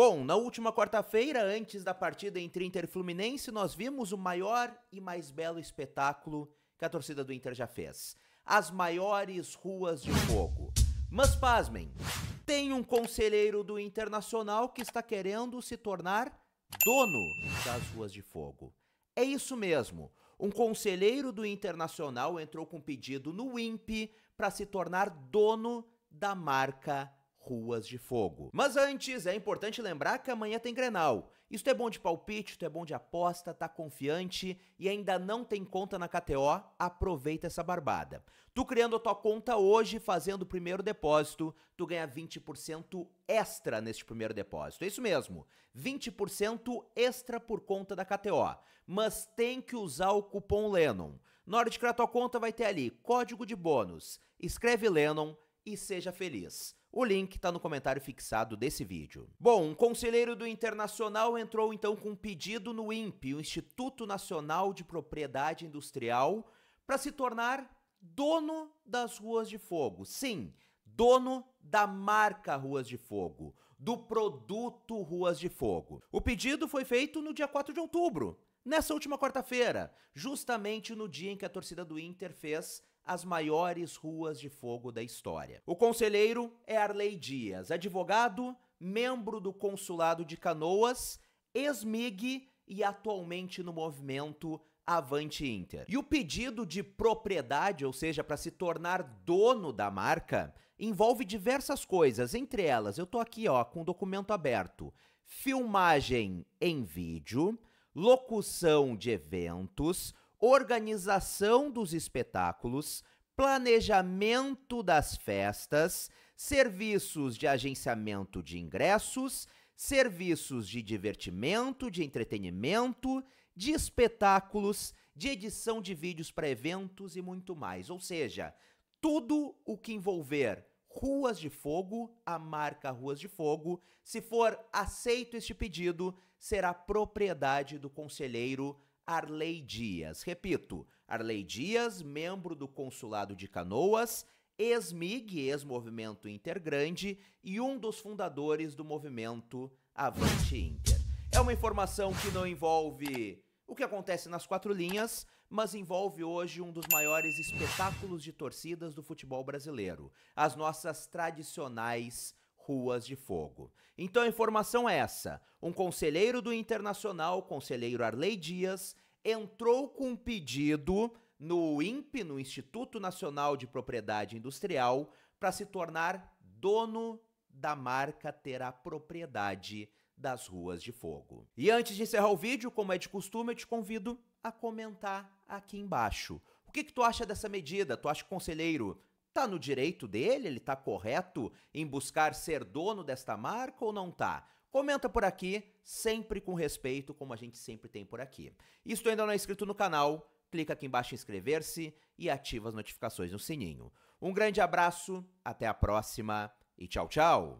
Bom, na última quarta-feira, antes da partida entre Inter e Fluminense, nós vimos o maior e mais belo espetáculo que a torcida do Inter já fez. As maiores ruas de fogo. Mas pasmem, tem um conselheiro do Internacional que está querendo se tornar dono das ruas de fogo. É isso mesmo. Um conselheiro do Internacional entrou com pedido no INPE para se tornar dono da marca Ruas de Fogo. Mas antes, é importante lembrar que amanhã tem Grenal. Isto é bom de palpite, tu é bom de aposta, tá confiante e ainda não tem conta na KTO, aproveita essa barbada. Tu criando a tua conta hoje, fazendo o primeiro depósito, tu ganha 20% extra neste primeiro depósito. É isso mesmo, 20% extra por conta da KTO. Mas tem que usar o cupom Lennon. Na hora de criar tua conta vai ter ali código de bônus. Escreve Lennon e seja feliz. O link está no comentário fixado desse vídeo. Bom, um conselheiro do Internacional entrou então com um pedido no INPE, o Instituto Nacional de Propriedade Industrial, para se tornar dono das ruas de fogo. Sim, dono da marca Ruas de Fogo, do produto Ruas de Fogo. O pedido foi feito no dia 4 de outubro, nessa última quarta-feira, justamente no dia em que a torcida do Inter fez as maiores ruas de fogo da história. O conselheiro é Arley Dias, advogado, membro do Consulado de Canoas, ex-MIG e atualmente no movimento Avante Inter. E o pedido de propriedade, ou seja, para se tornar dono da marca, envolve diversas coisas, entre elas, eu estou aqui, ó, com o documento aberto, filmagem em vídeo, locução de eventos, organização dos espetáculos, planejamento das festas, serviços de agenciamento de ingressos, serviços de divertimento, de entretenimento, de espetáculos, de edição de vídeos para eventos e muito mais. Ou seja, tudo o que envolver Ruas de Fogo, a marca Ruas de Fogo, se for aceito este pedido, será propriedade do conselheiro Arley Dias. Repito, Arley Dias, membro do Consulado de Canoas, ex-MIG, ex-Movimento Intergrande e um dos fundadores do movimento Avante Inter. É uma informação que não envolve o que acontece nas quatro linhas, mas envolve hoje um dos maiores espetáculos de torcidas do futebol brasileiro: as nossas tradicionais Ruas de Fogo. Então a informação é essa: um conselheiro do Internacional, conselheiro Arley Dias, entrou com um pedido no INPE, no Instituto Nacional de Propriedade Industrial, para se tornar dono da marca ter a propriedade das ruas de fogo. E antes de encerrar o vídeo, como é de costume, eu te convido a comentar aqui embaixo. O que, que tu acha dessa medida? Tu acha que o conselheiro Tá no direito dele? Ele tá correto em buscar ser dono desta marca ou não tá? Comenta por aqui, sempre com respeito, como a gente sempre tem por aqui. E se tu ainda não é inscrito no canal, clica aqui embaixo em inscrever-se e ativa as notificações no sininho. Um grande abraço, até a próxima e tchau, tchau!